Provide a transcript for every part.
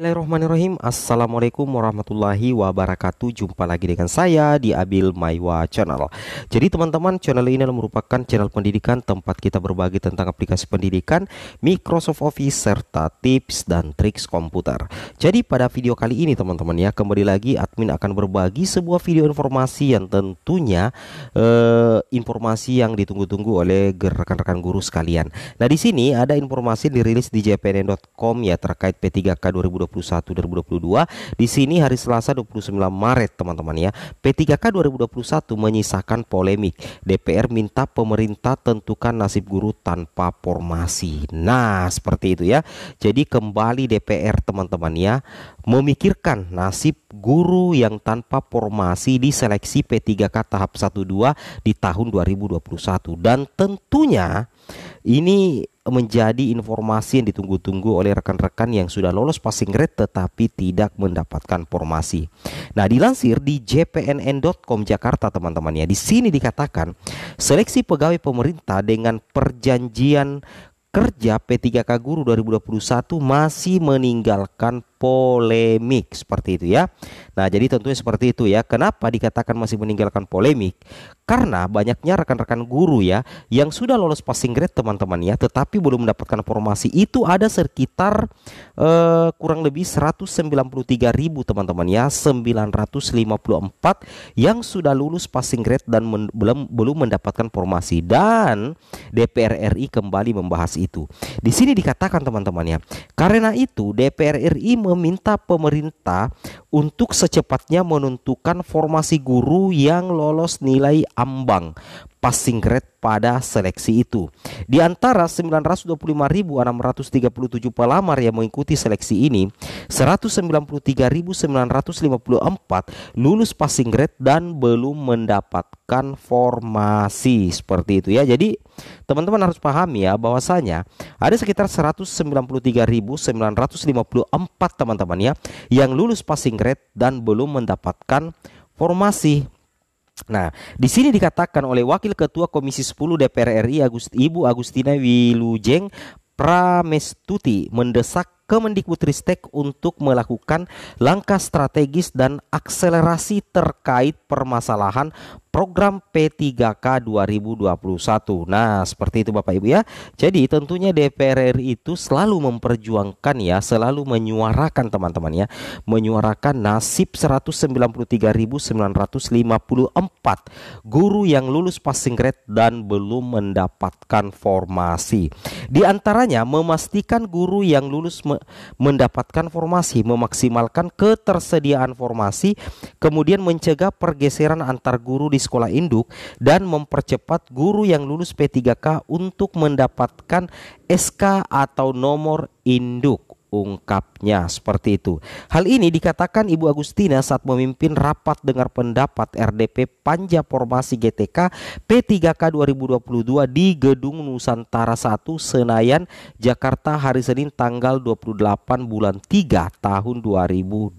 Bismillahirrahmanirrahim Assalamualaikum warahmatullahi wabarakatuh Jumpa lagi dengan saya di Abil Maiwa Channel Jadi teman-teman channel ini merupakan channel pendidikan Tempat kita berbagi tentang aplikasi pendidikan Microsoft Office serta tips dan triks komputer Jadi pada video kali ini teman-teman ya Kembali lagi admin akan berbagi sebuah video informasi Yang tentunya eh, informasi yang ditunggu-tunggu oleh rekan-rekan guru sekalian Nah di sini ada informasi dirilis di jpn.com ya terkait P3K 2020 2021-2022. Di sini hari Selasa 29 Maret teman-teman ya. P3K 2021 menyisakan polemik. DPR minta pemerintah tentukan nasib guru tanpa formasi. Nah, seperti itu ya. Jadi kembali DPR teman-teman ya memikirkan nasib guru yang tanpa formasi di seleksi P3K tahap 1 2 di tahun 2021 dan tentunya ini menjadi informasi yang ditunggu-tunggu oleh rekan-rekan yang sudah lolos passing grade tetapi tidak mendapatkan formasi. Nah, dilansir di jpnn.com Jakarta teman teman ya Di sini dikatakan seleksi pegawai pemerintah dengan perjanjian kerja P3K Guru 2021 masih meninggalkan polemik seperti itu ya. Nah, jadi tentunya seperti itu ya. Kenapa dikatakan masih meninggalkan polemik? Karena banyaknya rekan-rekan guru ya yang sudah lolos passing grade teman-teman ya, tetapi belum mendapatkan formasi itu ada sekitar eh, kurang lebih 193.000 teman-teman ya, 954 yang sudah lulus passing grade dan men belum belum mendapatkan formasi dan DPR RI kembali membahas itu. Di sini dikatakan teman-teman ya, karena itu DPR RI meminta pemerintah untuk secepatnya menentukan formasi guru yang lolos nilai ambang passing grade pada seleksi itu. Di antara 925.637 pelamar yang mengikuti seleksi ini, 193.954 lulus passing grade dan belum mendapatkan formasi seperti itu ya. Jadi teman-teman harus pahami ya bahwasanya ada sekitar 193.954 teman-teman ya yang lulus passing grade dan belum mendapatkan formasi Nah, di sini dikatakan oleh Wakil Ketua Komisi 10 DPR RI Agust Ibu Agustina Wilujeng Pramestuti mendesak Kemendikbudristek untuk melakukan langkah strategis dan akselerasi terkait permasalahan program P3K 2021. Nah, seperti itu Bapak Ibu ya. Jadi tentunya DPR RI itu selalu memperjuangkan ya, selalu menyuarakan teman-teman ya, menyuarakan nasib 193.954 guru yang lulus passing grade dan belum mendapatkan formasi. Di antaranya memastikan guru yang lulus mendapatkan formasi, memaksimalkan ketersediaan formasi, kemudian mencegah pergeseran antar guru di sekolah induk dan mempercepat guru yang lulus P3K untuk mendapatkan SK atau nomor induk ungkapnya seperti itu. Hal ini dikatakan Ibu Agustina saat memimpin rapat dengar pendapat RDP Panja Formasi GTK P3K 2022 di Gedung Nusantara 1 Senayan, Jakarta hari Senin tanggal 28 bulan 3 tahun 2022.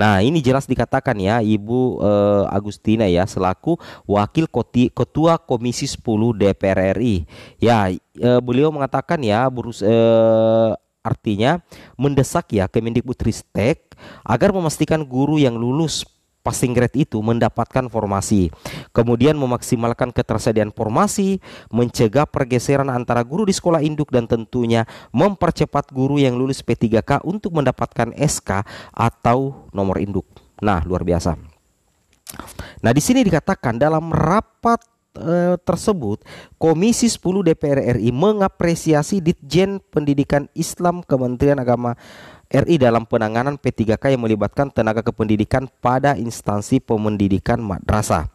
Nah, ini jelas dikatakan ya Ibu eh, Agustina ya selaku wakil Koti, ketua Komisi 10 DPR RI. Ya, eh, beliau mengatakan ya berus eh, Artinya mendesak ya Kemendikbudristek agar memastikan guru yang lulus passing grade itu mendapatkan formasi. Kemudian memaksimalkan ketersediaan formasi, mencegah pergeseran antara guru di sekolah induk dan tentunya mempercepat guru yang lulus P3K untuk mendapatkan SK atau nomor induk. Nah, luar biasa. Nah, di sini dikatakan dalam rapat eh, tersebut, Komisi 10 DPR RI mengapresiasi Ditjen Pendidikan Islam Kementerian Agama RI dalam penanganan P3K yang melibatkan tenaga kependidikan pada instansi pemendidikan madrasah.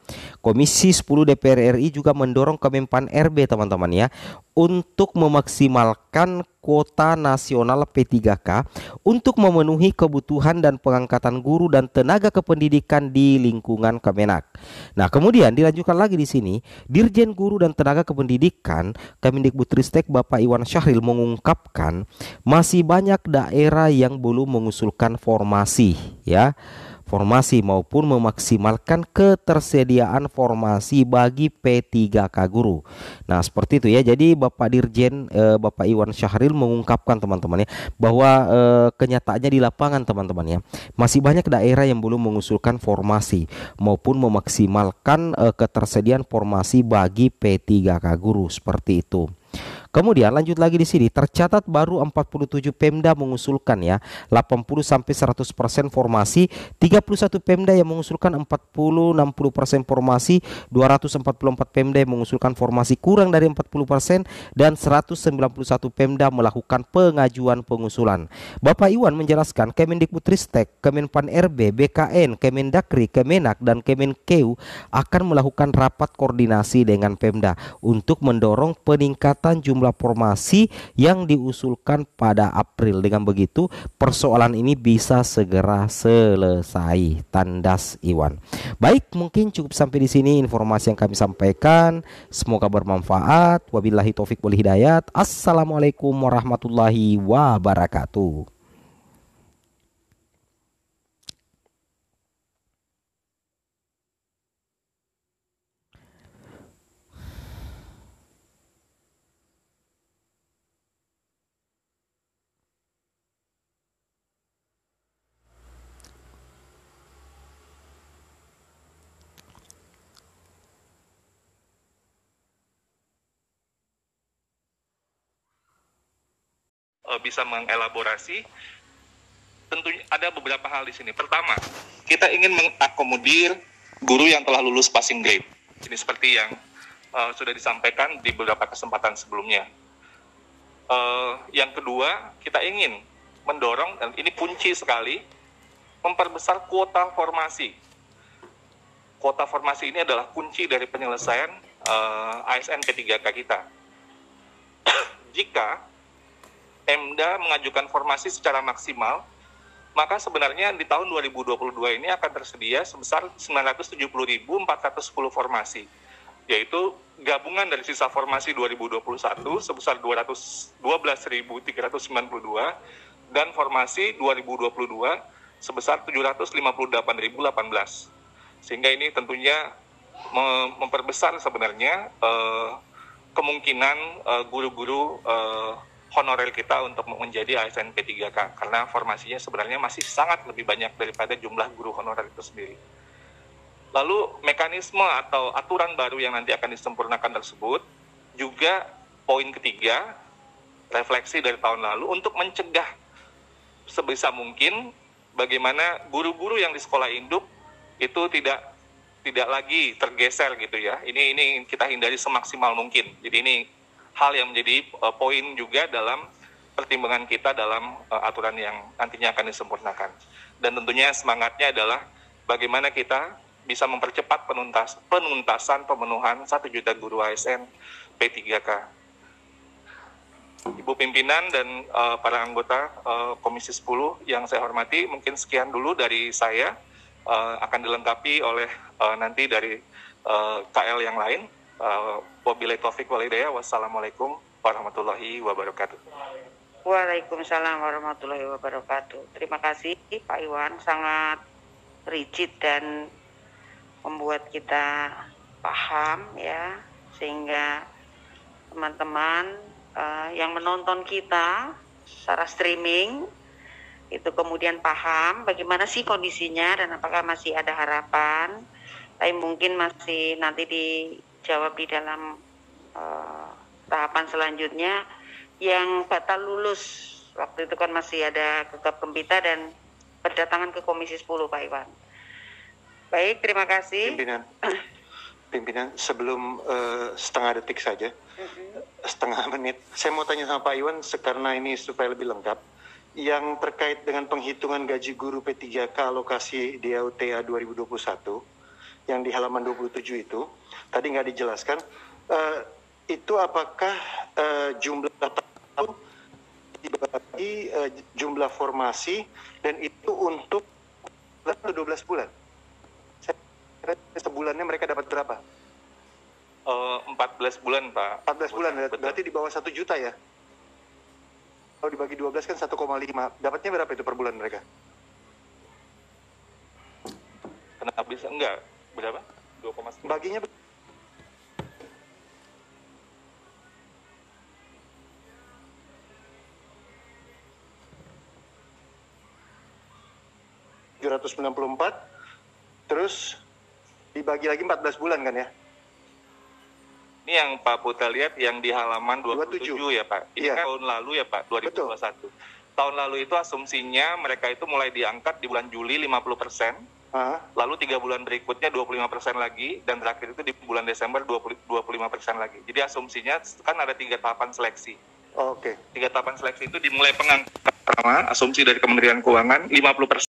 Komisi 10 DPR RI juga mendorong Kemenpan RB teman-teman ya untuk memaksimalkan kuota nasional P3K untuk memenuhi kebutuhan dan pengangkatan guru dan tenaga kependidikan di lingkungan Kemenak. Nah, kemudian dilanjutkan lagi di sini, Dirjen Guru dan Tenaga Kependidikan Kemendikbudristek Bapak Iwan Syahril mengungkapkan masih banyak daerah yang belum mengusulkan formasi ya formasi maupun memaksimalkan ketersediaan formasi bagi P3K guru. Nah, seperti itu ya. Jadi Bapak Dirjen eh, Bapak Iwan Syahril mengungkapkan teman-teman ya bahwa eh, kenyataannya di lapangan teman-teman ya masih banyak daerah yang belum mengusulkan formasi maupun memaksimalkan eh, ketersediaan formasi bagi P3K guru seperti itu. Kemudian lanjut lagi di sini tercatat baru 47 Pemda mengusulkan ya 80 sampai 100% formasi, 31 Pemda yang mengusulkan 40 60% formasi, 244 Pemda yang mengusulkan formasi kurang dari 40% dan 191 Pemda melakukan pengajuan pengusulan. Bapak Iwan menjelaskan Kemendikbudristek, Kemenpan RB, BKN, Kemendakri, Kemenak dan Kemenkeu akan melakukan rapat koordinasi dengan Pemda untuk mendorong peningkatan jumlah sejumlah formasi yang diusulkan pada April. Dengan begitu, persoalan ini bisa segera selesai. Tandas Iwan. Baik, mungkin cukup sampai di sini informasi yang kami sampaikan. Semoga bermanfaat. Wabillahi taufik wal hidayat. Assalamualaikum warahmatullahi wabarakatuh. uh, bisa mengelaborasi tentunya ada beberapa hal di sini. Pertama, kita ingin mengakomodir guru yang telah lulus passing grade. Ini seperti yang uh, sudah disampaikan di beberapa kesempatan sebelumnya. Uh, yang kedua, kita ingin mendorong dan ini kunci sekali memperbesar kuota formasi. Kuota formasi ini adalah kunci dari penyelesaian uh, ASN P3K kita. Jika Pemda mengajukan formasi secara maksimal, maka sebenarnya di tahun 2022 ini akan tersedia sebesar 970.410 formasi, yaitu gabungan dari sisa formasi 2021 sebesar 212.392 dan formasi 2022 sebesar 758.018. Sehingga ini tentunya memperbesar sebenarnya eh, kemungkinan eh, guru-guru eh, honorer kita untuk menjadi ASN P3K karena formasinya sebenarnya masih sangat lebih banyak daripada jumlah guru honorer itu sendiri. Lalu mekanisme atau aturan baru yang nanti akan disempurnakan tersebut juga poin ketiga refleksi dari tahun lalu untuk mencegah sebisa mungkin bagaimana guru-guru yang di sekolah induk itu tidak tidak lagi tergeser gitu ya. Ini ini kita hindari semaksimal mungkin. Jadi ini hal yang menjadi uh, poin juga dalam pertimbangan kita dalam uh, aturan yang nantinya akan disempurnakan. Dan tentunya semangatnya adalah bagaimana kita bisa mempercepat penuntas, penuntasan pemenuhan 1 juta guru ASN P3K. Ibu pimpinan dan uh, para anggota uh, Komisi 10 yang saya hormati, mungkin sekian dulu dari saya uh, akan dilengkapi oleh uh, nanti dari uh, KL yang lain. Eh, wabillahi taufik walhidayah. Wassalamualaikum warahmatullahi wabarakatuh. Waalaikumsalam warahmatullahi wabarakatuh. Terima kasih Pak Iwan sangat rigid dan membuat kita paham ya sehingga teman-teman uh, yang menonton kita secara streaming itu kemudian paham bagaimana sih kondisinya dan apakah masih ada harapan tapi mungkin masih nanti di jawab di dalam uh, tahapan selanjutnya yang batal lulus waktu itu kan masih ada gegap gempita dan berdatangan ke Komisi 10 Pak Iwan. Baik, terima kasih. Pimpinan, pimpinan sebelum uh, setengah detik saja, uh-huh. setengah menit. Saya mau tanya sama Pak Iwan karena ini supaya lebih lengkap. Yang terkait dengan penghitungan gaji guru P3K alokasi DAUTA 2021, yang di halaman 27 itu tadi nggak dijelaskan uh, itu apakah uh, jumlah tahun dibagi uh, jumlah formasi dan itu untuk 12 bulan sebulannya mereka dapat berapa uh, 14 bulan pak 14 bulan Betul. berarti di bawah 1 juta ya kalau dibagi 12 kan 1,5 dapatnya berapa itu per bulan mereka kenapa bisa enggak berapa? 2,10. Baginya empat terus dibagi lagi 14 bulan kan ya? Ini yang Pak Putra lihat yang di halaman 27, 27. ya Pak. Ini iya. Kan tahun lalu ya Pak, 2021. Betul. Tahun lalu itu asumsinya mereka itu mulai diangkat di bulan Juli 50 persen Lalu tiga bulan berikutnya 25 persen lagi dan terakhir itu di bulan Desember 20, 25 persen lagi. Jadi asumsinya kan ada tiga tahapan seleksi. Oke. Okay. Tiga tahapan seleksi itu dimulai pengangkatan pertama, asumsi dari Kementerian Keuangan 50 persen